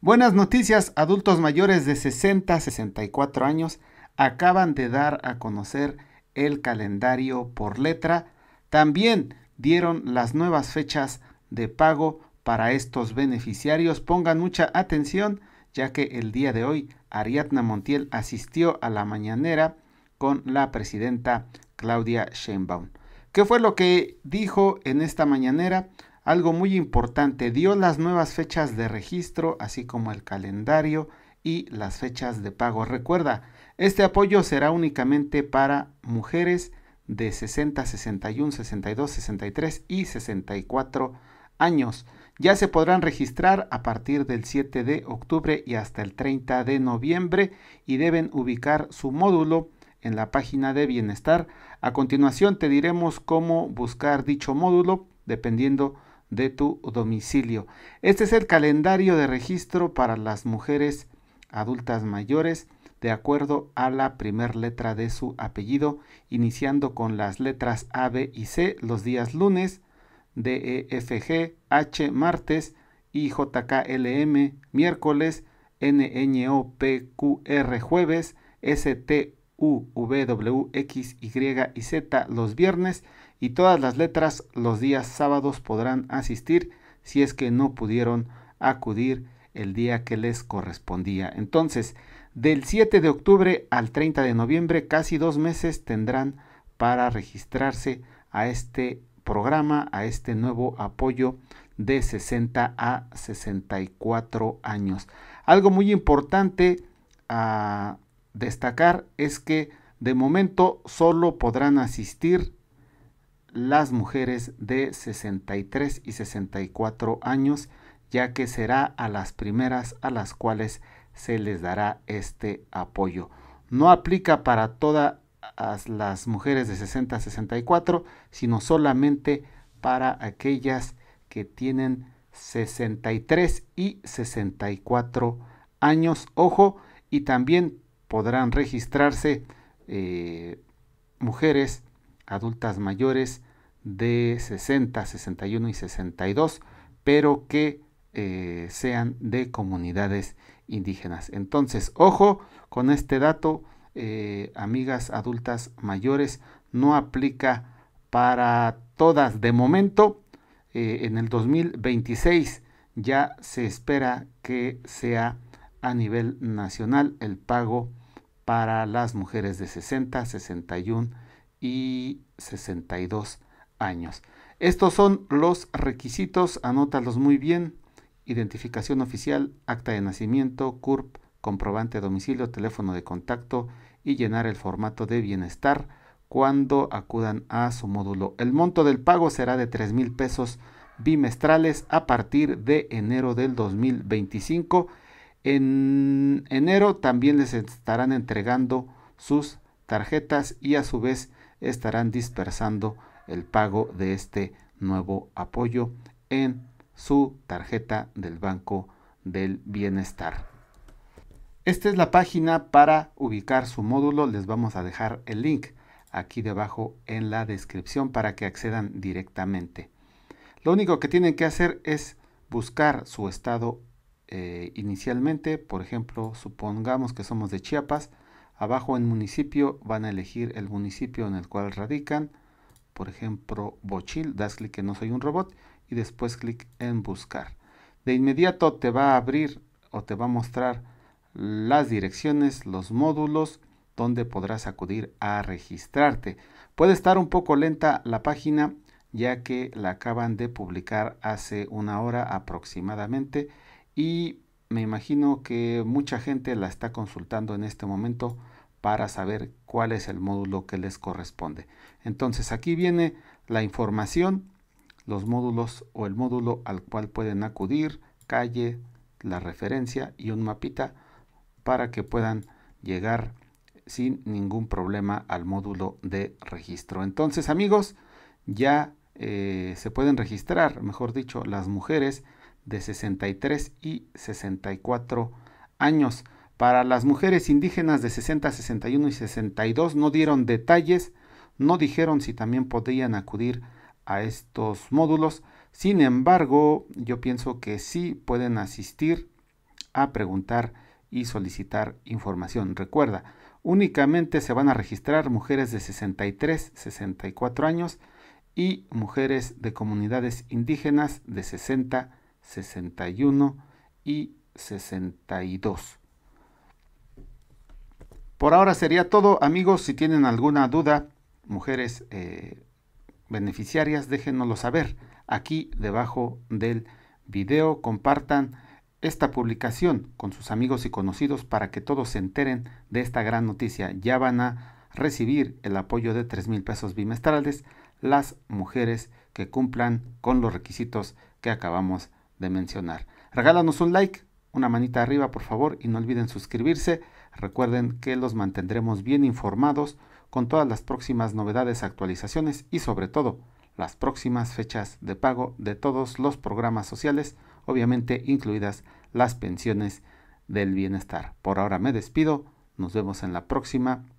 Buenas noticias, adultos mayores de 60 a 64 años acaban de dar a conocer el calendario por letra. También dieron las nuevas fechas de pago para estos beneficiarios. Pongan mucha atención ya que el día de hoy Ariadna Montiel asistió a la mañanera con la presidenta Claudia Sheinbaum. ¿Qué fue lo que dijo en esta mañanera? Algo muy importante, dio las nuevas fechas de registro, así como el calendario y las fechas de pago. Recuerda, este apoyo será únicamente para mujeres de 60, 61, 62, 63 y 64 años. Ya se podrán registrar a partir del 7 de octubre y hasta el 30 de noviembre y deben ubicar su módulo en la página de bienestar. A continuación te diremos cómo buscar dicho módulo dependiendo de tu domicilio. Este es el calendario de registro para las mujeres adultas mayores de acuerdo a la primer letra de su apellido, iniciando con las letras A, B y C los días lunes, D, E, F, G, H martes, I, J, K, L, M miércoles, N, N, O, P, Q, R jueves, S, T, U, V, W, X, Y y Z los viernes y todas las letras los días sábados podrán asistir si es que no pudieron acudir el día que les correspondía. Entonces, del 7 de octubre al 30 de noviembre, casi dos meses tendrán para registrarse a este programa, a este nuevo apoyo de 60 a 64 años. Algo muy importante a ah, destacar es que de momento solo podrán asistir las mujeres de 63 y 64 años, ya que será a las primeras a las cuales se les dará este apoyo. No aplica para todas las mujeres de 60 a 64, sino solamente para aquellas que tienen 63 y 64 años. Ojo, y también podrán registrarse eh, mujeres adultas mayores de 60, 61 y 62, pero que eh, sean de comunidades indígenas. Entonces, ojo con este dato, eh, amigas adultas mayores, no aplica para todas de momento. en el 2026 ya se espera que sea a nivel nacional el pago para las mujeres de 60, 61 y 62 años. Estos son los requisitos, anótalos muy bien. Identificación oficial, acta de nacimiento, CURP, comprobante de domicilio, teléfono de contacto y llenar el formato de bienestar cuando acudan a su módulo. El monto del pago será de 3 mil pesos bimestrales a partir de enero del 2025 en enero también les estarán entregando sus tarjetas y a su vez estarán dispersando el pago de este nuevo apoyo en su tarjeta del Banco del Bienestar. Esta es la página para ubicar su módulo. Les vamos a dejar el link aquí debajo en la descripción para que accedan directamente. Lo único que tienen que hacer es buscar su estado eh, inicialmente, por ejemplo, supongamos que somos de Chiapas, abajo en municipio van a elegir el municipio en el cual radican, por ejemplo, Bochil, das clic en no soy un robot y después clic en buscar. De inmediato te va a abrir o te va a mostrar las direcciones, los módulos donde podrás acudir a registrarte. Puede estar un poco lenta la página ya que la acaban de publicar hace una hora aproximadamente y me imagino que mucha gente la está consultando en este momento para saber cuál es el módulo que les corresponde. Entonces aquí viene la información, los módulos o el módulo al cual pueden acudir, calle, la referencia y un mapita para que puedan llegar sin ningún problema al módulo de registro. Entonces amigos, ya eh, se pueden registrar, mejor dicho, las mujeres de 63 y 64 años. Para las mujeres indígenas de 60, 61 y 62 no dieron detalles, no dijeron si también podían acudir a estos módulos. Sin embargo, yo pienso que sí pueden asistir a preguntar y solicitar información. Recuerda, únicamente se van a registrar mujeres de 63, 64 años y mujeres de comunidades indígenas de 60 61 y 62. Por ahora sería todo, amigos. Si tienen alguna duda, mujeres eh, beneficiarias, déjenoslo saber aquí debajo del video. Compartan esta publicación con sus amigos y conocidos para que todos se enteren de esta gran noticia. Ya van a recibir el apoyo de 3 mil pesos bimestrales las mujeres que cumplan con los requisitos que acabamos de de mencionar. Regálanos un like, una manita arriba por favor y no olviden suscribirse. Recuerden que los mantendremos bien informados con todas las próximas novedades, actualizaciones y sobre todo las próximas fechas de pago de todos los programas sociales, obviamente incluidas las pensiones del bienestar. Por ahora me despido, nos vemos en la próxima